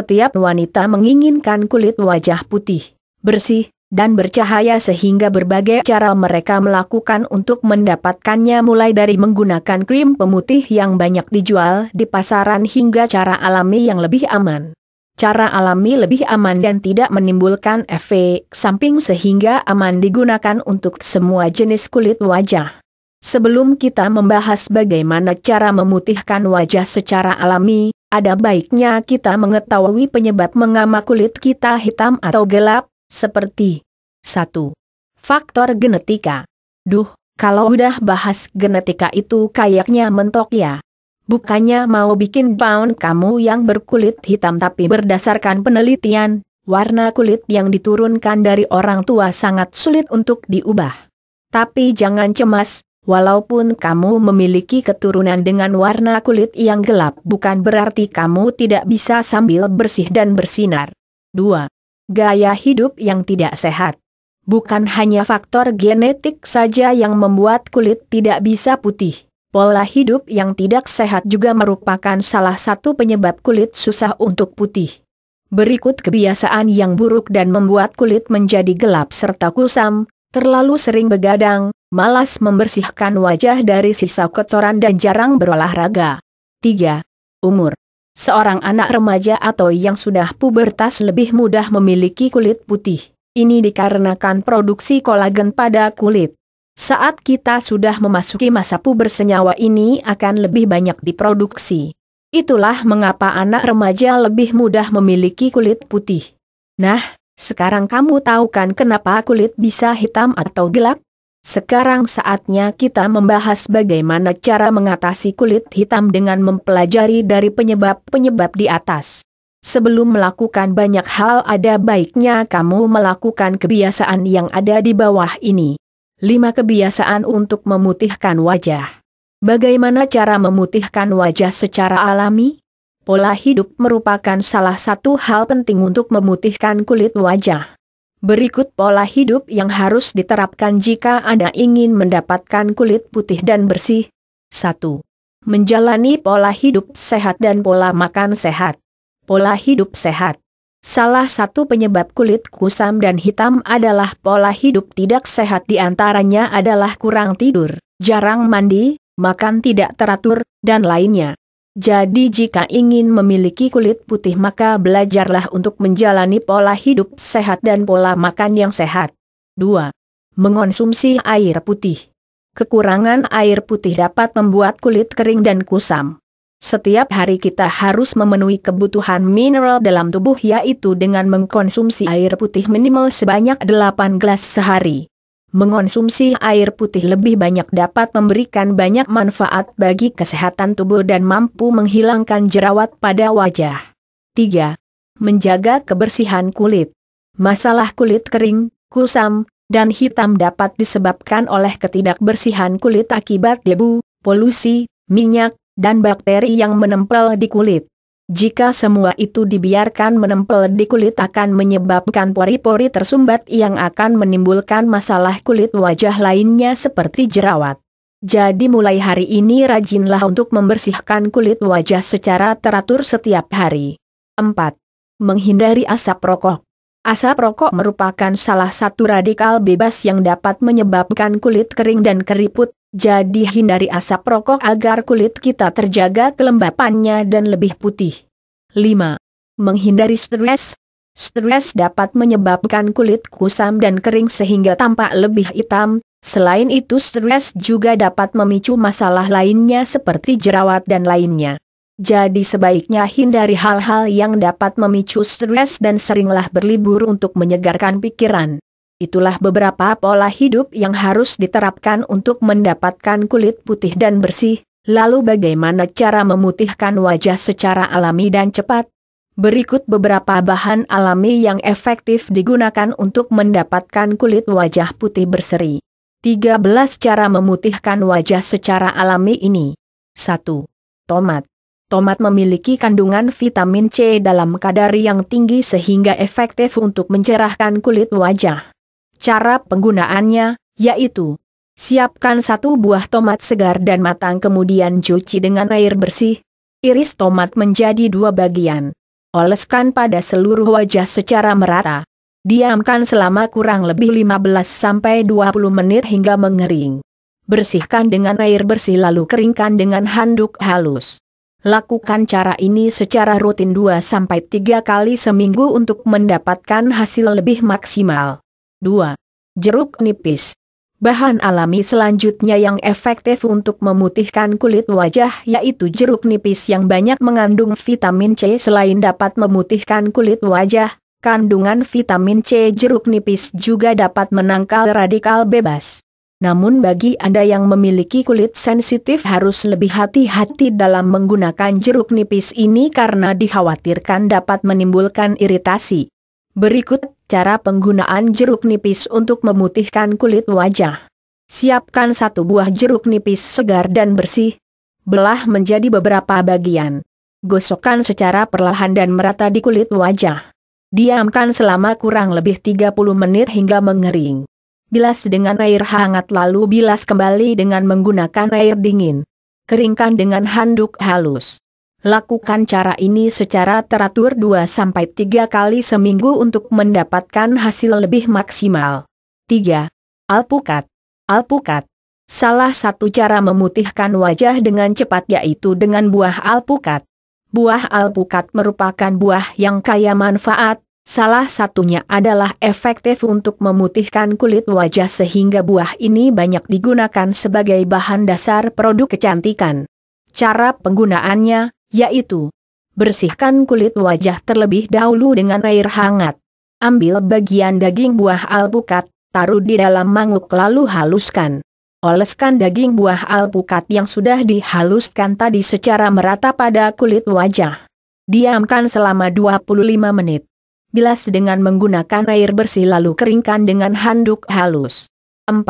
Setiap wanita menginginkan kulit wajah putih, bersih, dan bercahaya sehingga berbagai cara mereka melakukan untuk mendapatkannya mulai dari menggunakan krim pemutih yang banyak dijual di pasaran hingga cara alami yang lebih aman. Cara alami lebih aman dan tidak menimbulkan efek samping sehingga aman digunakan untuk semua jenis kulit wajah. Sebelum kita membahas bagaimana cara memutihkan wajah secara alami, ada baiknya kita mengetahui penyebab mengama kulit kita hitam atau gelap, seperti 1. Faktor genetika. Duh, kalau udah bahas genetika itu kayaknya mentok ya. Bukannya mau bikin pound kamu yang berkulit hitam tapi berdasarkan penelitian, warna kulit yang diturunkan dari orang tua sangat sulit untuk diubah. Tapi jangan cemas, Walaupun kamu memiliki keturunan dengan warna kulit yang gelap bukan berarti kamu tidak bisa sambil bersih dan bersinar. 2. Gaya hidup yang tidak sehat Bukan hanya faktor genetik saja yang membuat kulit tidak bisa putih. Pola hidup yang tidak sehat juga merupakan salah satu penyebab kulit susah untuk putih. Berikut kebiasaan yang buruk dan membuat kulit menjadi gelap serta kusam, terlalu sering begadang, malas membersihkan wajah dari sisa kotoran dan jarang berolahraga. 3. Umur Seorang anak remaja atau yang sudah pubertas lebih mudah memiliki kulit putih. Ini dikarenakan produksi kolagen pada kulit. Saat kita sudah memasuki masa puber senyawa ini akan lebih banyak diproduksi. Itulah mengapa anak remaja lebih mudah memiliki kulit putih. Nah, sekarang kamu tahu kan kenapa kulit bisa hitam atau gelap? Sekarang saatnya kita membahas bagaimana cara mengatasi kulit hitam dengan mempelajari dari penyebab-penyebab di atas. Sebelum melakukan banyak hal ada baiknya kamu melakukan kebiasaan yang ada di bawah ini. 5 kebiasaan untuk memutihkan wajah. Bagaimana cara memutihkan wajah secara alami? Pola hidup merupakan salah satu hal penting untuk memutihkan kulit wajah. Berikut pola hidup yang harus diterapkan jika Anda ingin mendapatkan kulit putih dan bersih. 1. Menjalani pola hidup sehat dan pola makan sehat. Pola hidup sehat. Salah satu penyebab kulit kusam dan hitam adalah pola hidup tidak sehat di antaranya adalah kurang tidur, jarang mandi, makan tidak teratur, dan lainnya. Jadi jika ingin memiliki kulit putih maka belajarlah untuk menjalani pola hidup sehat dan pola makan yang sehat. 2. Mengonsumsi air putih. Kekurangan air putih dapat membuat kulit kering dan kusam. Setiap hari kita harus memenuhi kebutuhan mineral dalam tubuh yaitu dengan mengkonsumsi air putih minimal sebanyak 8 gelas sehari. Mengonsumsi air putih lebih banyak dapat memberikan banyak manfaat bagi kesehatan tubuh dan mampu menghilangkan jerawat pada wajah. 3. Menjaga kebersihan kulit. Masalah kulit kering, kusam, dan hitam dapat disebabkan oleh ketidakbersihan kulit akibat debu, polusi, minyak, dan bakteri yang menempel di kulit. Jika semua itu dibiarkan menempel di kulit akan menyebabkan pori-pori tersumbat yang akan menimbulkan masalah kulit wajah lainnya seperti jerawat. Jadi mulai hari ini rajinlah untuk membersihkan kulit wajah secara teratur setiap hari. 4. Menghindari asap rokok. Asap rokok merupakan salah satu radikal bebas yang dapat menyebabkan kulit kering dan keriput, jadi hindari asap rokok agar kulit kita terjaga kelembapannya dan lebih putih. 5. Menghindari stres. Stres dapat menyebabkan kulit kusam dan kering sehingga tampak lebih hitam. Selain itu stres juga dapat memicu masalah lainnya seperti jerawat dan lainnya. Jadi sebaiknya hindari hal-hal yang dapat memicu stres dan seringlah berlibur untuk menyegarkan pikiran. Itulah beberapa pola hidup yang harus diterapkan untuk mendapatkan kulit putih dan bersih, lalu bagaimana cara memutihkan wajah secara alami dan cepat. Berikut beberapa bahan alami yang efektif digunakan untuk mendapatkan kulit wajah putih berseri. 13 cara memutihkan wajah secara alami ini. 1. Tomat. Tomat memiliki kandungan vitamin C dalam kadar yang tinggi sehingga efektif untuk mencerahkan kulit wajah. Cara penggunaannya, yaitu Siapkan satu buah tomat segar dan matang kemudian cuci dengan air bersih. Iris tomat menjadi dua bagian. Oleskan pada seluruh wajah secara merata. Diamkan selama kurang lebih 15-20 menit hingga mengering. Bersihkan dengan air bersih lalu keringkan dengan handuk halus. Lakukan cara ini secara rutin 2-3 kali seminggu untuk mendapatkan hasil lebih maksimal. 2. Jeruk nipis. Bahan alami selanjutnya yang efektif untuk memutihkan kulit wajah yaitu jeruk nipis yang banyak mengandung vitamin C selain dapat memutihkan kulit wajah, kandungan vitamin C jeruk nipis juga dapat menangkal radikal bebas. Namun bagi Anda yang memiliki kulit sensitif harus lebih hati-hati dalam menggunakan jeruk nipis ini karena dikhawatirkan dapat menimbulkan iritasi. Berikut cara penggunaan jeruk nipis untuk memutihkan kulit wajah. Siapkan satu buah jeruk nipis segar dan bersih. Belah menjadi beberapa bagian. Gosokkan secara perlahan dan merata di kulit wajah. Diamkan selama kurang lebih 30 menit hingga mengering. Bilas dengan air hangat lalu bilas kembali dengan menggunakan air dingin. Keringkan dengan handuk halus. Lakukan cara ini secara teratur 2-3 kali seminggu untuk mendapatkan hasil lebih maksimal. 3. Alpukat Alpukat Salah satu cara memutihkan wajah dengan cepat yaitu dengan buah alpukat. Buah alpukat merupakan buah yang kaya manfaat, salah satunya adalah efektif untuk memutihkan kulit wajah sehingga buah ini banyak digunakan sebagai bahan dasar produk kecantikan. Cara penggunaannya, yaitu bersihkan kulit wajah terlebih dahulu dengan air hangat. Ambil bagian daging buah alpukat, taruh di dalam mangkuk lalu haluskan. Oleskan daging buah alpukat yang sudah dihaluskan tadi secara merata pada kulit wajah. Diamkan selama 25 menit. Bilas dengan menggunakan air bersih lalu keringkan dengan handuk halus. 4.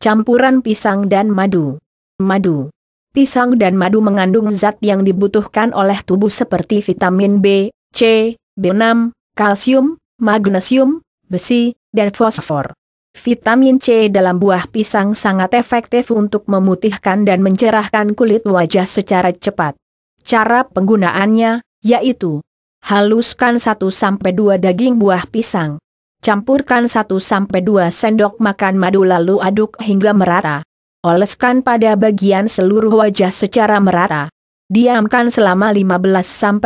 Campuran pisang dan madu. Madu pisang dan madu mengandung zat yang dibutuhkan oleh tubuh seperti vitamin B, C, B6, kalsium, magnesium, besi, dan fosfor. Vitamin C dalam buah pisang sangat efektif untuk memutihkan dan mencerahkan kulit wajah secara cepat. Cara penggunaannya, yaitu Haluskan 1-2 daging buah pisang. Campurkan 1-2 sendok makan madu lalu aduk hingga merata. Oleskan pada bagian seluruh wajah secara merata. Diamkan selama 15-20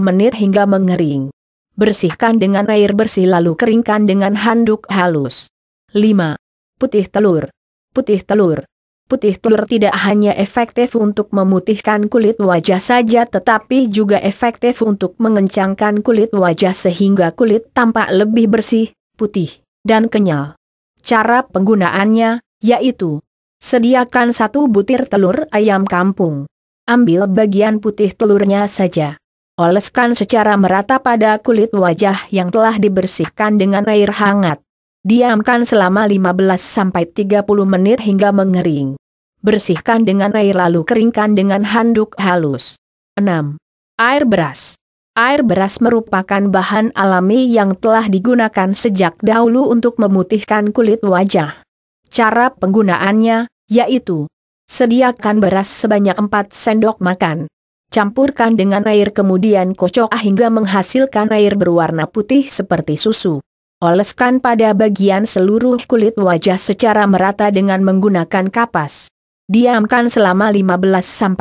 menit hingga mengering. Bersihkan dengan air bersih lalu keringkan dengan handuk halus. 5. Putih telur. Putih telur. Putih telur tidak hanya efektif untuk memutihkan kulit wajah saja tetapi juga efektif untuk mengencangkan kulit wajah sehingga kulit tampak lebih bersih, putih, dan kenyal. Cara penggunaannya, yaitu Sediakan satu butir telur ayam kampung. Ambil bagian putih telurnya saja. Oleskan secara merata pada kulit wajah yang telah dibersihkan dengan air hangat. Diamkan selama 15-30 menit hingga mengering. Bersihkan dengan air lalu keringkan dengan handuk halus. 6. Air beras Air beras merupakan bahan alami yang telah digunakan sejak dahulu untuk memutihkan kulit wajah. Cara penggunaannya, yaitu Sediakan beras sebanyak 4 sendok makan. Campurkan dengan air kemudian kocok hingga menghasilkan air berwarna putih seperti susu. Oleskan pada bagian seluruh kulit wajah secara merata dengan menggunakan kapas. Diamkan selama 15-30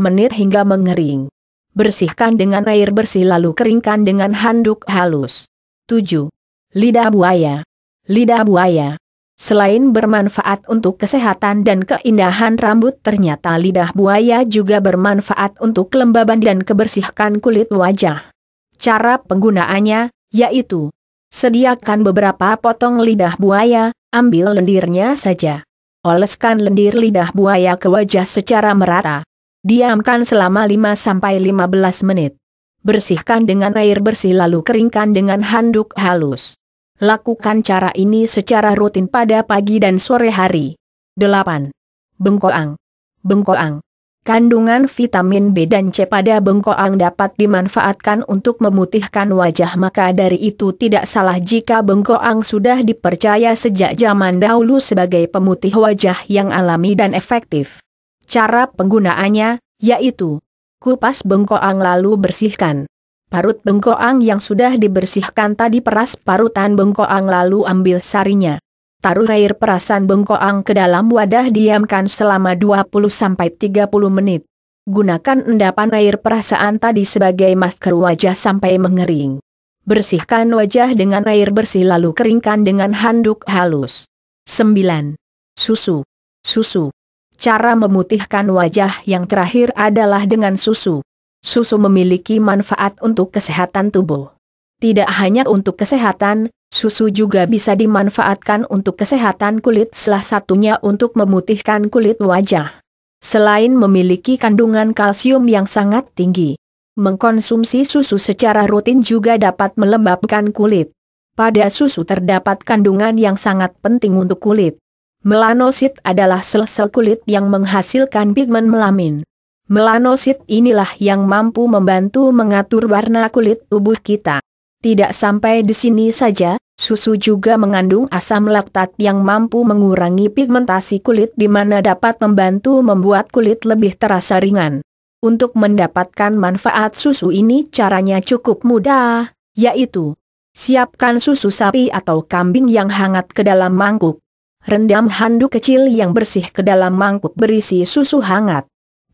menit hingga mengering. Bersihkan dengan air bersih lalu keringkan dengan handuk halus. 7. Lidah buaya Lidah buaya Selain bermanfaat untuk kesehatan dan keindahan rambut, ternyata lidah buaya juga bermanfaat untuk kelembaban dan kebersihan kulit wajah. Cara penggunaannya, yaitu sediakan beberapa potong lidah buaya, ambil lendirnya saja. Oleskan lendir lidah buaya ke wajah secara merata. Diamkan selama 5-15 menit. Bersihkan dengan air bersih lalu keringkan dengan handuk halus. Lakukan cara ini secara rutin pada pagi dan sore hari. 8. Bengkoang. Bengkoang. Kandungan vitamin B dan C pada bengkoang dapat dimanfaatkan untuk memutihkan wajah maka dari itu tidak salah jika bengkoang sudah dipercaya sejak zaman dahulu sebagai pemutih wajah yang alami dan efektif. Cara penggunaannya, yaitu kupas bengkoang lalu bersihkan parut bengkoang yang sudah dibersihkan tadi peras parutan bengkoang lalu ambil sarinya. Taruh air perasan bengkoang ke dalam wadah diamkan selama 20-30 menit. Gunakan endapan air perasaan tadi sebagai masker wajah sampai mengering. Bersihkan wajah dengan air bersih lalu keringkan dengan handuk halus. 9. Susu. Susu. Cara memutihkan wajah yang terakhir adalah dengan susu susu memiliki manfaat untuk kesehatan tubuh. Tidak hanya untuk kesehatan, susu juga bisa dimanfaatkan untuk kesehatan kulit salah satunya untuk memutihkan kulit wajah. Selain memiliki kandungan kalsium yang sangat tinggi, mengkonsumsi susu secara rutin juga dapat melembabkan kulit. Pada susu terdapat kandungan yang sangat penting untuk kulit. Melanosit adalah sel-sel kulit yang menghasilkan pigmen melamin. Melanosit inilah yang mampu membantu mengatur warna kulit tubuh kita. Tidak sampai di sini saja, susu juga mengandung asam laktat yang mampu mengurangi pigmentasi kulit di mana dapat membantu membuat kulit lebih terasa ringan. Untuk mendapatkan manfaat susu ini caranya cukup mudah, yaitu Siapkan susu sapi atau kambing yang hangat ke dalam mangkuk. Rendam handuk kecil yang bersih ke dalam mangkuk berisi susu hangat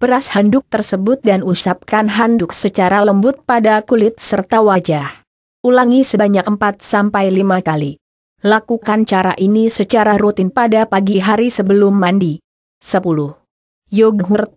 peras handuk tersebut dan usapkan handuk secara lembut pada kulit serta wajah. Ulangi sebanyak 4-5 kali. Lakukan cara ini secara rutin pada pagi hari sebelum mandi. 10. Yogurt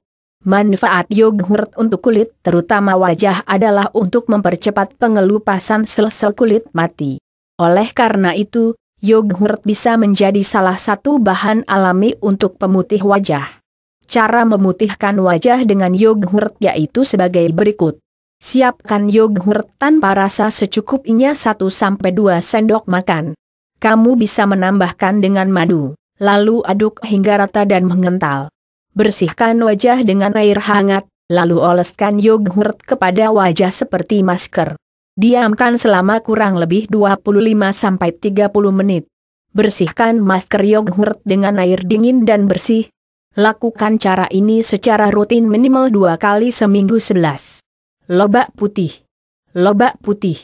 Manfaat yoghurt untuk kulit, terutama wajah adalah untuk mempercepat pengelupasan sel-sel kulit mati. Oleh karena itu, yoghurt bisa menjadi salah satu bahan alami untuk pemutih wajah. Cara memutihkan wajah dengan yogurt yaitu sebagai berikut. Siapkan yogurt tanpa rasa secukupnya 1-2 sendok makan. Kamu bisa menambahkan dengan madu, lalu aduk hingga rata dan mengental. Bersihkan wajah dengan air hangat, lalu oleskan yogurt kepada wajah seperti masker. Diamkan selama kurang lebih 25-30 menit. Bersihkan masker yogurt dengan air dingin dan bersih, Lakukan cara ini secara rutin minimal dua kali seminggu sebelas. Lobak putih. Lobak putih.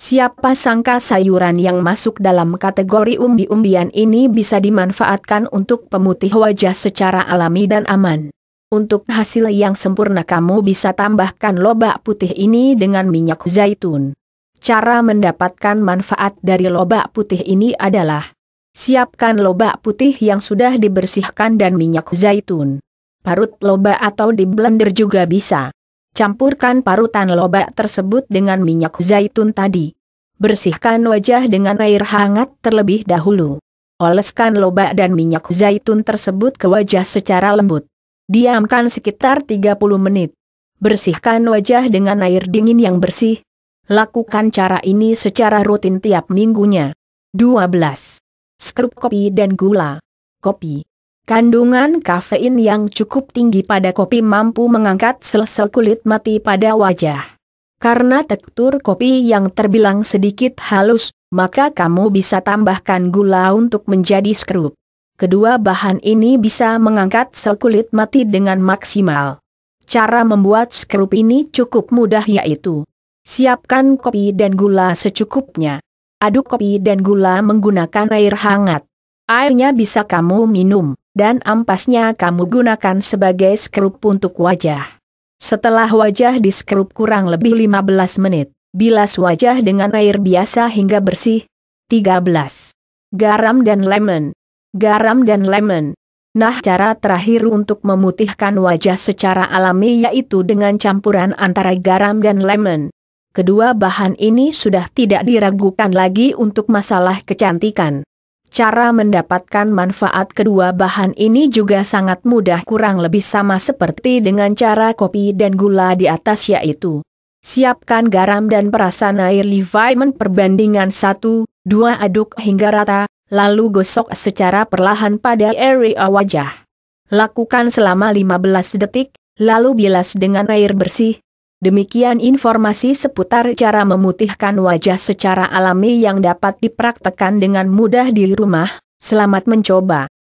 Siapa sangka sayuran yang masuk dalam kategori umbi-umbian ini bisa dimanfaatkan untuk pemutih wajah secara alami dan aman. Untuk hasil yang sempurna kamu bisa tambahkan lobak putih ini dengan minyak zaitun. Cara mendapatkan manfaat dari lobak putih ini adalah Siapkan lobak putih yang sudah dibersihkan dan minyak zaitun. Parut lobak atau di blender juga bisa. Campurkan parutan lobak tersebut dengan minyak zaitun tadi. Bersihkan wajah dengan air hangat terlebih dahulu. Oleskan lobak dan minyak zaitun tersebut ke wajah secara lembut. Diamkan sekitar 30 menit. Bersihkan wajah dengan air dingin yang bersih. Lakukan cara ini secara rutin tiap minggunya. 12 skrup kopi dan gula. Kopi. Kandungan kafein yang cukup tinggi pada kopi mampu mengangkat sel-sel kulit mati pada wajah. Karena tekstur kopi yang terbilang sedikit halus, maka kamu bisa tambahkan gula untuk menjadi skrup. Kedua bahan ini bisa mengangkat sel kulit mati dengan maksimal. Cara membuat skrup ini cukup mudah yaitu Siapkan kopi dan gula secukupnya aduk kopi dan gula menggunakan air hangat. Airnya bisa kamu minum, dan ampasnya kamu gunakan sebagai skrup untuk wajah. Setelah wajah diskrup kurang lebih 15 menit, bilas wajah dengan air biasa hingga bersih. 13. Garam dan lemon. Garam dan lemon. Nah cara terakhir untuk memutihkan wajah secara alami yaitu dengan campuran antara garam dan lemon kedua bahan ini sudah tidak diragukan lagi untuk masalah kecantikan. Cara mendapatkan manfaat kedua bahan ini juga sangat mudah kurang lebih sama seperti dengan cara kopi dan gula di atas yaitu Siapkan garam dan perasan air Leviman perbandingan 1, 2 aduk hingga rata, lalu gosok secara perlahan pada area wajah. Lakukan selama 15 detik, lalu bilas dengan air bersih, Demikian informasi seputar cara memutihkan wajah secara alami yang dapat dipraktekkan dengan mudah di rumah. Selamat mencoba.